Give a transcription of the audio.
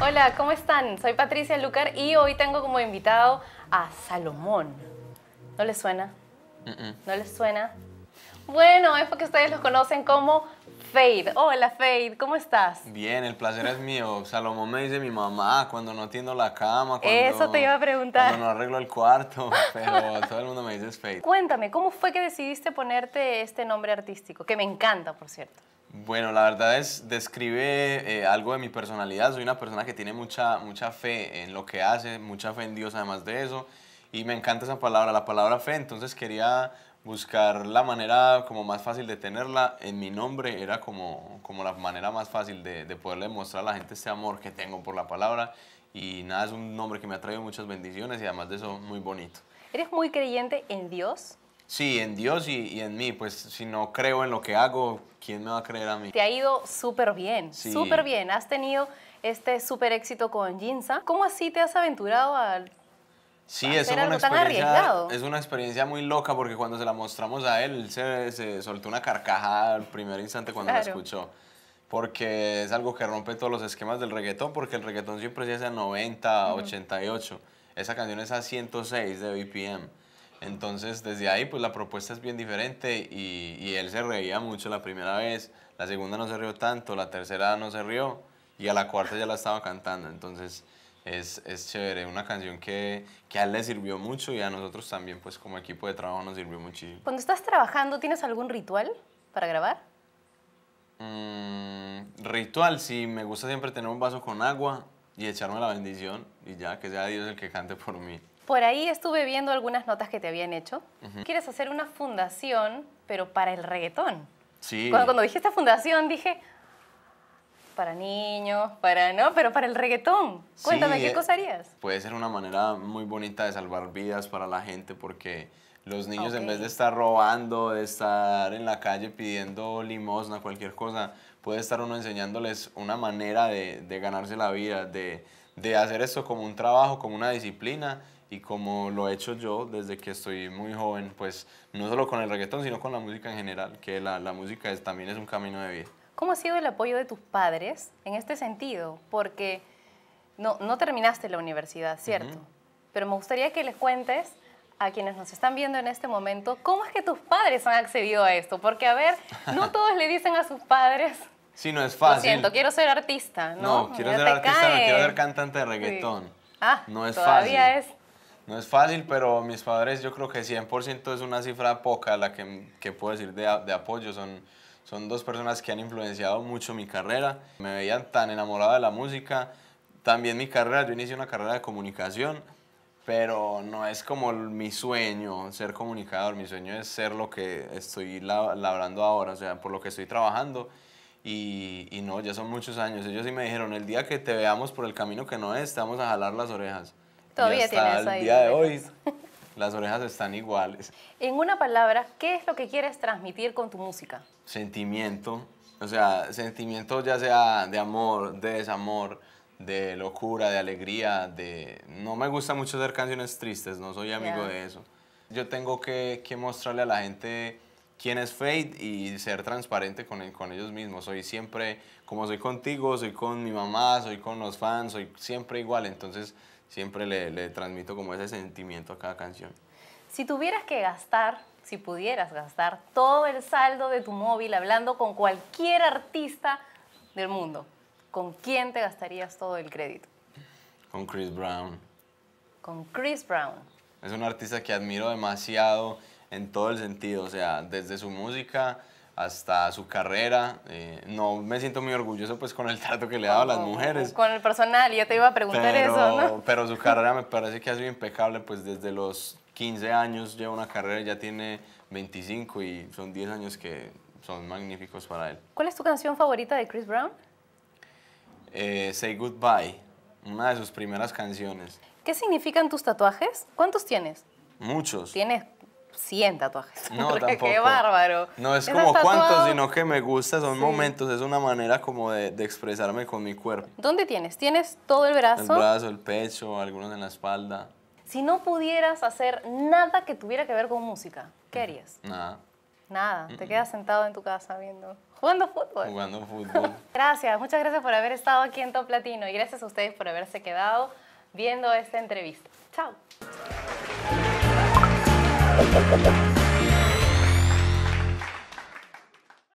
Hola, ¿cómo están? Soy Patricia Lucar y hoy tengo como invitado a Salomón. ¿No les suena? ¿No les suena? Bueno, es porque ustedes los conocen como Fade. Hola Fade, ¿cómo estás? Bien, el placer es mío. Salomón me dice mi mamá cuando no tiendo la cama. Eso te iba a preguntar. Cuando no arreglo el cuarto, pero todo el mundo me dice Fade. Cuéntame, ¿cómo fue que decidiste ponerte este nombre artístico? Que me encanta, por cierto. Bueno, la verdad es, describe eh, algo de mi personalidad. Soy una persona que tiene mucha, mucha fe en lo que hace, mucha fe en Dios además de eso. Y me encanta esa palabra, la palabra fe. Entonces quería buscar la manera como más fácil de tenerla en mi nombre. Era como, como la manera más fácil de, de poderle mostrar a la gente este amor que tengo por la palabra. Y nada, es un nombre que me ha traído muchas bendiciones y además de eso muy bonito. ¿Eres muy creyente en Dios? Sí, en Dios y, en mí, pues si no creo en lo que hago, ¿quién me va a creer a mí? Te ha ido súper bien, súper bien. Has tenido este súper éxito con Jinza. ¿Cómo así te has aventurado al Sí, es una, experiencia, es una experiencia muy loca porque cuando se la mostramos a él, se, soltó una carcajada al primer instante cuando la escuchó. Porque es algo que rompe todos los esquemas del reggaetón, porque el reggaetón siempre se hace a 90, 88. Esa canción es a 106 de BPM. Entonces, desde ahí, pues la propuesta es bien diferente y, él se reía mucho la primera vez, la segunda no se rió tanto, la tercera no se rió y a la cuarta ya la estaba cantando. Entonces, es, es chévere, una canción que, a él le sirvió mucho y a nosotros también, pues como equipo de trabajo nos sirvió muchísimo. Cuando estás trabajando, ¿tienes algún ritual para grabar? Mm, ritual, sí, me gusta siempre tener un vaso con agua y echarme la bendición y ya que sea Dios el que cante por mí. Por ahí estuve viendo algunas notas que te habían hecho. Quieres hacer una fundación, pero para el reggaetón. Sí. Cuando, dije esta fundación, dije, para niños, para no, pero para el reggaetón. Cuéntame, ¿qué eh, cosa harías? Puede ser una manera muy bonita de salvar vidas para la gente porque los ah, niños en vez de estar robando, de estar en la calle pidiendo limosna, cualquier cosa, puede estar uno enseñándoles una manera de, ganarse la vida, de, de hacer esto como un trabajo, como una disciplina y como lo he hecho yo desde que estoy muy joven, pues no solo con el reggaetón, sino con la música en general, que la, la música es, también es un camino de vida. ¿Cómo ha sido el apoyo de tus padres en este sentido? Porque no, no terminaste la universidad, ¿cierto? Pero me gustaría que les cuentes a quienes nos están viendo en este momento, ¿cómo es que tus padres han accedido a esto? Porque, a ver, no todos le dicen a sus padres... Sí, no es fácil. Lo siento, quiero ser artista, ¿no? quiero ser artista, quiero ser cantante de reggaetón. Ah, no es todavía es no es fácil, pero mis padres yo creo que 100% es una cifra poca la que, que puedo decir de, de, apoyo. Son, son dos personas que han influenciado mucho mi carrera. Me veían tan enamorada de la música. También mi carrera, yo inicié una carrera de comunicación, pero no es como mi sueño ser comunicador. Mi sueño es ser lo que estoy labrando ahora, o sea, por lo que estoy trabajando. Y, y no, ya son muchos años. Ellos sí me dijeron, el día que te veamos por el camino que no es, te vamos a jalar las orejas. Todavía hasta el día de hoy las orejas están iguales. En una palabra, ¿qué es lo que quieres transmitir con tu música? Sentimiento, o sea, sentimiento ya sea de amor, de desamor, de locura, de alegría, de... No me gusta mucho hacer canciones tristes, no soy amigo de eso. Yo tengo que, que, mostrarle a la gente quién es Fade y ser transparente con, con ellos mismos. Soy siempre, como soy contigo, soy con mi mamá, soy con los fans, soy siempre igual, entonces siempre le, transmito como ese sentimiento a cada canción. Si tuvieras que gastar, si pudieras gastar todo el saldo de tu móvil hablando con cualquier artista del mundo, ¿con quién te gastarías todo el crédito? Con Chris Brown. Con Chris Brown. Es un artista que admiro demasiado en todo el sentido, o sea, desde su música hasta su carrera. Eh, no me siento muy orgulloso pues con el trato que le he dado a las mujeres. Con el personal, ya te iba a preguntar eso, Pero su carrera me parece que ha sido impecable, pues desde los 15 años lleva una carrera, ya tiene 25 y son 10 años que son magníficos para él. ¿Cuál es tu canción favorita de Chris Brown? Eh, Say Goodbye, una de sus primeras canciones. ¿Qué significan tus tatuajes? ¿Cuántos tienes? Muchos. Tienes 100 tatuajes. No, tampoco. Qué bárbaro. No, es como cuántos, sino que me gusta, son momentos, es una manera como de, expresarme con mi cuerpo. ¿Dónde tienes? ¿Tienes todo el brazo? El brazo, el pecho, algunos en la espalda. Si no pudieras hacer nada que tuviera que ver con música, ¿qué harías? Nada. Nada, te quedas sentado en tu casa viendo, jugando fútbol. Jugando fútbol. gracias, muchas gracias por haber estado aquí en Top Platino. y gracias a ustedes por haberse quedado viendo esta entrevista. Chao. Thank you.